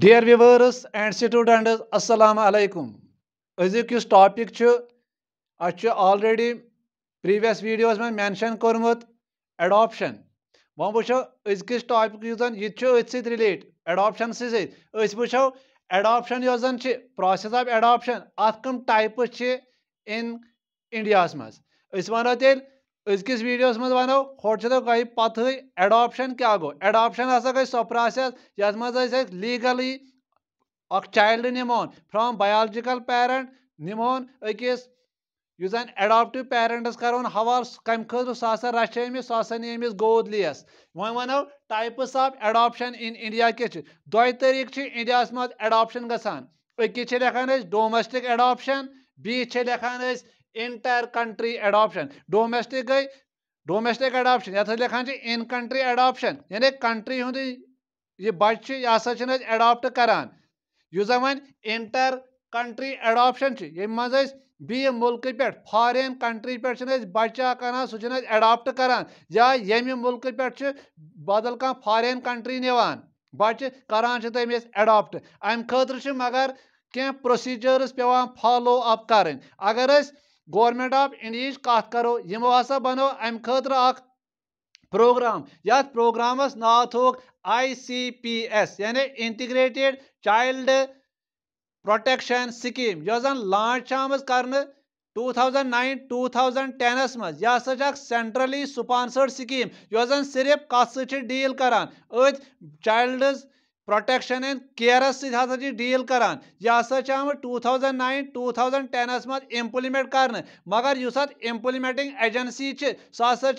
dear viewers and students अस्सलाम वालेकुम अजुक topic already already previous videos में मेंशन कोर्मुत एडॉप्शन वो वो अजक टॉपिक यह रिलेट एडॉप्शन सो एडॉप्शन यो जन process of adoption type in India मज वो तेल अजकिस तो वीडियोस मे वो हूँ गई पत् क्या गो एडापन हसा गई सो प्रास ये मे लीगली चाइल्ड नमोन फ्रॉम बायोलॉजिकल पेरेंट नमोन अकिस यु पेरेंटस पेरेंट्स करोन हवाल कम खुद सह रचे अमिस सह नि गोद लिस वो वनो types of adoption in India के दि तरीक इंडिया मज एडॉप्शन गसान अकिस लिखान डोमेस्टिक लिखान इंटर कंट्री एडॉप्शन डोमेस्टिक गई डोमेस्टिक एडॉप्शन ये लिखान इन कंट्री एडॉप्शन यानी कंट्री हूँ यह बच्चे यह हसा एडॉप्ट करान यह वन इंटर कंट्री एडॉप्शन ये मज बी मुल्क पे फॉरेन कंट्री पे बच्चा करान सह एडॉप्ट करान या ये मुल्क तो पे बदल कह फॉरेन कंट्री नवान बच्चे करान तमें एडॉप्ट अम खतर मगर कह प्रोसीजर्स पे फॉलो अप कर अगर अस गोरमेंट आफ इंडिया कत करो यमो हा बनो अम ख प्रोग्राम ये प्रोग्राम ना थोक आई सी पी एस यानि इंटिग्रेटेड चाइल्ड प्रोटेक्शन स्कीम यो जन लॉन्च आम कर 2009-2010 मज यह हसा सेंट्रली स्पॉन्सर्ड स्कीम यो जन सिर्फ कत सी डील कर अत चाइल्डस प्रोटेक्शन एंड केयरस सत डील e कर यह हसा आम two thousand nine two thousand टेनस मज इम्प्लमेंट कर मगर इस इम्प्लमेंटिंग एजेंसी सह हसा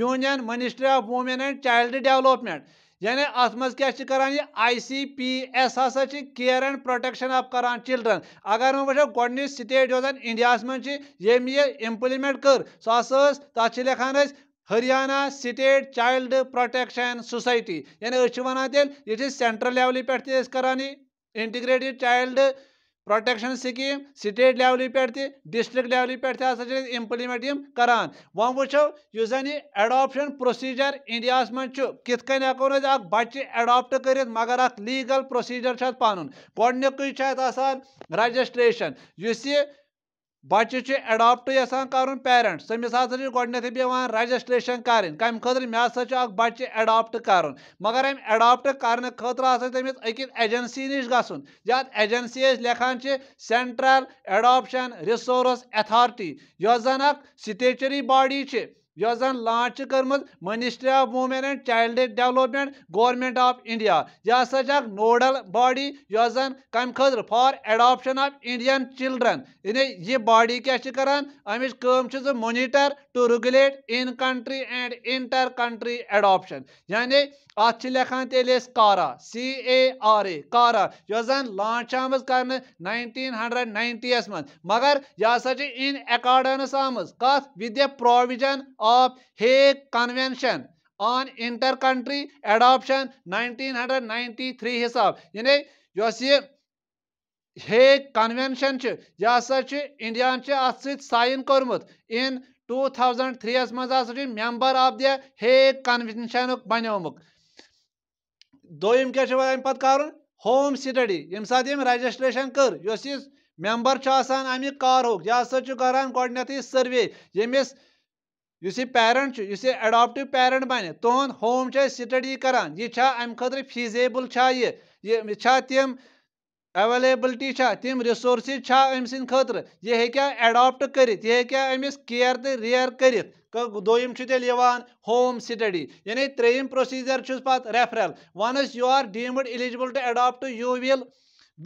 union ministry of women and child development यानी अत मज क्या कहान यह आई सी पी एस हसा केयर एंड प्रोटेक्शन ऑफ कर चिल्ड्रन अगर वो वो गोडन स्टेट जो इंडिया मं ये इम्प्लमेंट कर सह तथा लिखान Haryana state child protection society यानी ون تیل یہ سینٹرل لیولہِ پٮ۪ٹھ تہِ أسۍ کران प्रोटेक्शन स्कीम स्टेट लेवल पे डिस्ट्रिक्ट लेवल पे हसा इम्प्लमेंट वो वो इस जन एडॉप्शन प्रोसीजर इंडिया मं कित हको बच्चे एडॉप्ट कर मगर अ लीगल प्रोसीजर पान गोडनिक रजिस्ट्रेशन इस बच्चे एडोप्ट कर पेरेंट्स तमिस गोडे पेवान रजिस्ट्रेशन करें खुद मे हा बच्चे एडोप्ट कर मगर अम एडोप्ट कर खुद अकिस एजेंसी नश ग ये एजेंसी लेखान सेंट्रल एडोप्शन रिसोर्स अथार्टी यह जन स्टेचरी बॉडी यह जन लॉन्च कर्म ministry of women and child development government of India यह हसा नोडल बॉडी यह जन कम खुद for adoption of Indian children यानी यह बॉडी क्या करान अमिश कम monitor to regulate in country and inter country adoption यानी अत लखान तेल कारा सी ए आर ए कारा यह जन लॉन्च आम कर नाइनटीन हंड्रेड नाइनटी मगर यह हाँ इन एकार्डेंस आम कथ with provision of of Hague Convention on Inter-Country Adoption 1993 حساب یعنی یۄس یہِ ہیگ کنوینشن چھِ یہِ ہسا چھِ اِنڈیاہن چھِ اَتھ سۭتۍ ساین کوٚرمُت اِن ٹوٗ تھاوزنٛڈ تھرٛی یَس منٛز ہسا چھِ مٮ۪مبر آف دِ ہیگ کنوینشنُک بنیومُک دوٚیِم کیٛاہ چھُ اَمہِ پتہٕ کرُن ہوم سٹڈی ییٚمہِ ساتہٕ ییٚمۍ رجسٹریشن کٔر یۄس یہِ مٮ۪مبر چھُ آسان اَمہِ کارُک یہِ ہسا چھُ کران گۄڈٕنیٚتھٕے سٔروے ییٚمِس इस पेरेंट इस एडाप्टिव पेरेंट बन तुद होम स्टडी करान यह अम खुद फीजेबल यह तम एवेलेबिलिटी तम रिसोर्स अम सद खर यह हे एडाप्ट कर अमिस केयर तो रेयर कर दोम तेल होम स्टडी यानी त्रेम प्रोसीजर पे referral once you are deemed eligible to adopt you will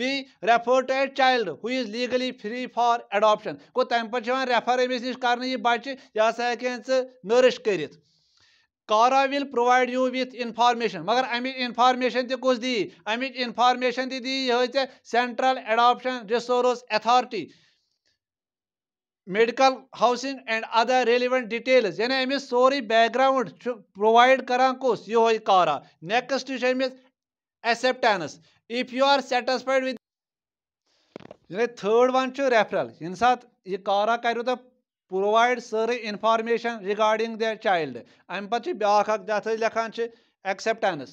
be refer to child who is legally free for adoption गो तम पे रेफर अमिस नश कर यह बच्चे यह सा हे नरिश कर CARA will provide you with information मगर अमि इन्फॉर्मेशन तक दी अमि इन्फॉर्मेशन दी ये central adoption resource authority medical housing and other relevant details यानी अमि सोरे बैकग्राउंड प्रोवाइड करा कस यो कारा नेक्स्ट अमिस acceptance if you are satisfied with third one referral यम सात यह कारा करो तो प्रोवाइड सारी इनफॉर्मेशन रिगार्डिंग द चाइल्ड अम पे ब्या लिखान एक्सेप्टेंस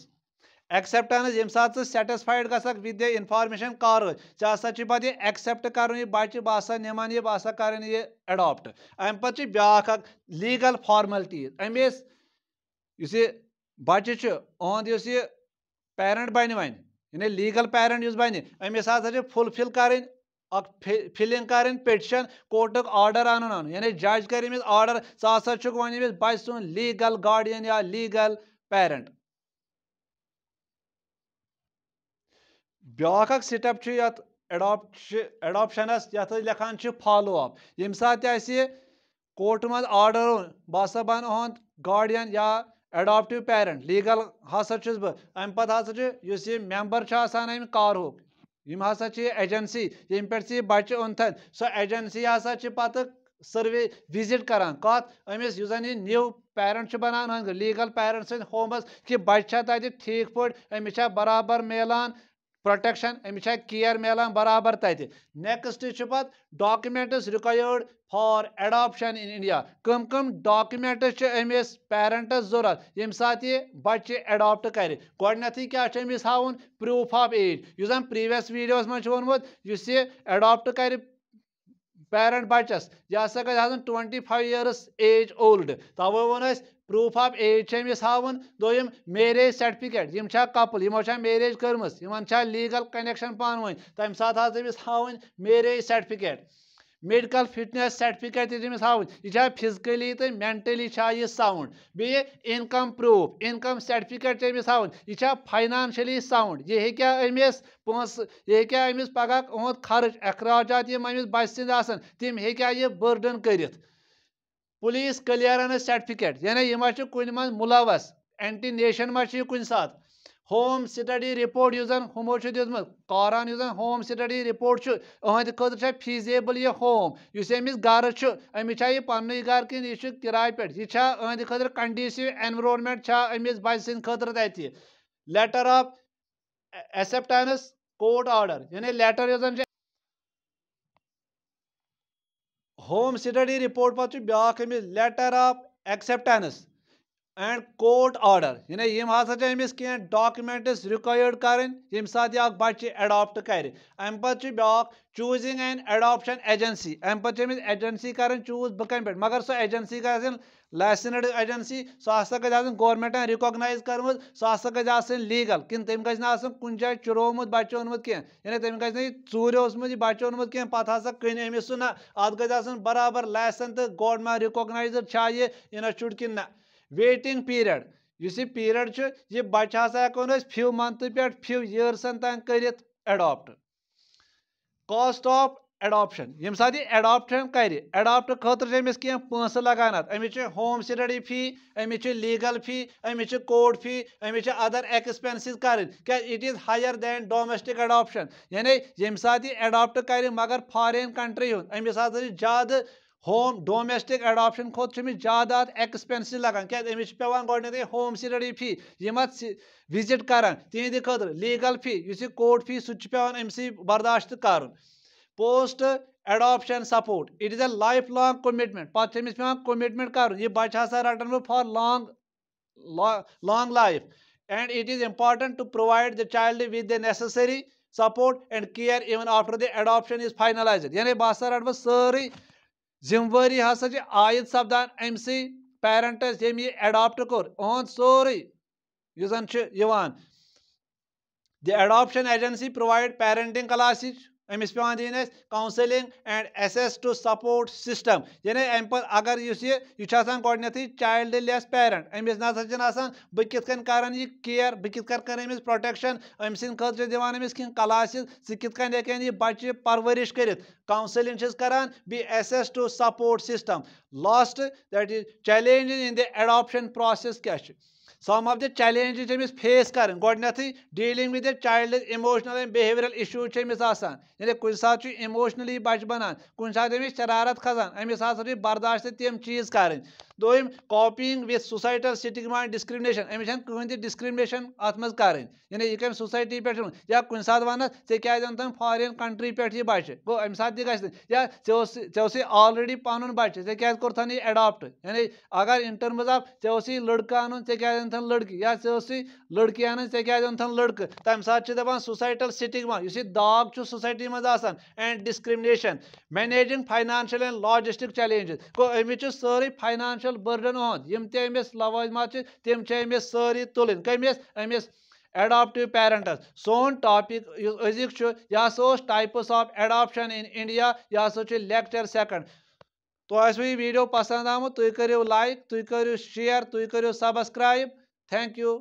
एक्सेप्टेंस ये सात सेटिस्फाइड गसक विद द इनफॉर्मेशन कार ऐसा पे यह एक्सेप्ट कर यह बच्चे बह सा निमान यह बह सा कर यह एडॉप्ट अम पे ब्या लीगल फॉर्मेलिटीज अमेस बच्चे ऑन यह पेरेंट बन वन यानी लीगल पेरेंट इस बन अमिस फुलफिल कर फिलिंग कर पटिशन कोर्ट आर्डर अन यानी जज कर आर्डर सक वन बच सुन लीगल गार्डियन या लीगल पेरेंट ब्या स्टेप एडोपनस ये लिखान फालो अप ये सात कोर्ट मज आर्डर बह बन गार्डियन या एडाप्टिव पेरेंट लीगल हसा चुस बह अम पत् हा इस यह मेम्बर अम कारुक यम हसा एजेंसी ये पे यह बच्चे ओनथन सो एजेंसी हसा पत् सर्वे विजिट करान कत अमिस न्यू पेरेंट बनान लीगल पेरेंट सोमस कि बच्चा तथा ठीक पे अमिस बराबर मिलान प्रोटेक्शन अमिश केयर मिलान बराबर तथि नेक्स्ट पे documents required for adoption in India कम कम डाक्यूमेंट्स अमिस पेरेंटस जरूरत ये सात ये बच्चे एडॉप्ट कर गोडनथ क्या अमिस हाँ प्रूफ ऑफ एज यूज प्रीवियस वीडियोस मज वोनमुत यह एडॉप्ट कर پیرنٹ بچس یہ ہسا گز آن twenty five years age old توے ون پروف آف ایج چھ امس ہاون دم میریج سرٹفکیٹ یم کپل یمو میریج کرم لیگل کنیکشن پان ون تمہ سات حض امس ہاؤن marriage certificate medical fitness certificate तक तमिस हाँ यह फिजिकली तो मेन्टली यह साउंड बे इनकम प्रूफ इनकम सर्टिफिकेट तमिस हाँ यह फाइनानशली साउंड यह हेकिया अमिस पाँच यह हेकिया अमिस पगह इहद खर्च अखराजात यम अमिस बच सद तम हेकिया यह बर्डन कर पुलिस क्लियरेंस सर्टिफिकेट यानी यह कुन मलवस एंटी नेशन मे कुन सात होम स्टडी रिपोर्ट हमो दिम कारान जन होम स्टडी रिपोर्ट इहद खुद फीसबल यह होम इस गर अमिश पन्न गर कि यह किराय पे यह इहद खुद कंडसिव एनवरमेंट अमिस बच्चे सदर तथ letter of acceptance court order यानि लेटर यूजन होम स्टडी रिपोर्ट पे ब्याा अमिस letter of acceptance and court order यानी यम हसा अमिस कह डाक्यूमेंट्स रिकॉयर्ड कर यम सात यह बच्चे एडॉप्ट कर अम चूजिंग एंड एडॉप्शन एजेंसी अम पे एजेंसी कर चूज बह कम पे मगर सो एजेंसी ग लाइसेंड एजेंसी सो हसा गज गवर्नमेंट रिकॉगनाइज कर सो हसा गज लीगल कि तम गुन जाए चुरोमुत बच्चे ओनमुत कहें तम ग चूर ओसमुत बच्चे ओनमुत कह पा हसा कन अमिस ना अत ग बराबर लाइसेंस तो गवर्नमेंट रिकॉगनाइज यह इंस्टीट्यूट कि ना वेटिंग पीरियड इस पीरियड यह बच्चा हा हेको फ्यू मंथ पे फ्यू यर्सन तक कर एडॉप्ट कॉस्ट ऑफ एडॉप्शन ये साथ यह कर एडॉप्ट खेस कह पे लगान अमिश होम स्टडी फी अमिश लीगल फी अमिश कोर्ट फी अमिश अदर एक्सपेंस कर क्या it is higher than domestic adoption यानी ये साथ यह कर मगर फॉरेन कंट्री हूँ अमिस ज्यादा होम डोमेस्टिक एडाप्शन खोत ज्यादा एक्सपेंसिव लगान क्या अमिस पेवान गोडे होम स्टडी फी यम विजिट कर तिंद खुद लीगल फी इस कोर्ट फी सह पे अमस तो बर्दाश्त कर post adoption support it is a lifelong commitment पे पेवान कमिटमेंट कर यह बच्चे हसा रटन बहुत for long long life and it is important to provide the child with the necessary support and care even after the adoption is finalized yani basar advas सारी जिम्मेवारी हा आयद सपदान अमस पेरेंटस ये एडाप्ट कोर उहद सोरे यह adoption agency provide parenting classes अमिस पे दिन counselling and access to support system यानी अम पे अगर इस गोडे चाइल्ड लेस पेरेंट अमिस ना बह कित कर यह केयर बह कित कर प्रोटेक्शन अम सद खुद दिवान अमिस कह कित हेन यह बच्चे परवरिश कर काउंसलिंग करान बी access to support system last that is challenge in the adoption process क्या है सम आफ द चैलेंज अमिस फेस कर गोडनथ dealing with child emotional and behavioural issues अमिस कुछ सात इमोशनली बच बनान कुछ सात शरारत खसान अमिस बर्दाश्त तम चीज करें दोम coping with societal stigma discrimination अमिश कहद डिस्क्रिमिनेशन अत मे करें यानी यह कम सोसाइटी पे या कुछ सात वन ऐसे क्या तम फॉरन कंट्री पे बचे गो अम सा या ऐसी ऑलरेडी पन बच्चे ऐ क्या कोरथन यह एडाप्ट यानी अगर इन टर्म्स आफ ऐसी लड़क अन ऐ क्या अन लड़की या ऐसी लड़की अन ऐ क्या अन लड़क तमें सात दपान सोसाइटल मा इस दाग सोसाइटी मजान and discrimination managing financial and logistic challenges गो अमित सारे फाइनेंशियल ٹوٹل بٔرڈن ہُنٛد یِم تہِ أمِس لوازمات چھِ تِم چھِ أمِس سٲری تُلٕنۍ کٔمِس أمِس ایڈاپٹِو پیرنٹس سون ٹاپِک یُس أزیُک چھُ یہِ ہسا اوس types of adoption in India یہِ ہسا چھُ لیکچر سیکنڈ تۄہہِ آسوٕ یہِ ویٖڈیو پسنٛد آمُت تُہۍ کٔرِو لایک تُہۍ کٔرِو شیر تُہۍ کٔرِو سبسکرایب تھینک یوٗ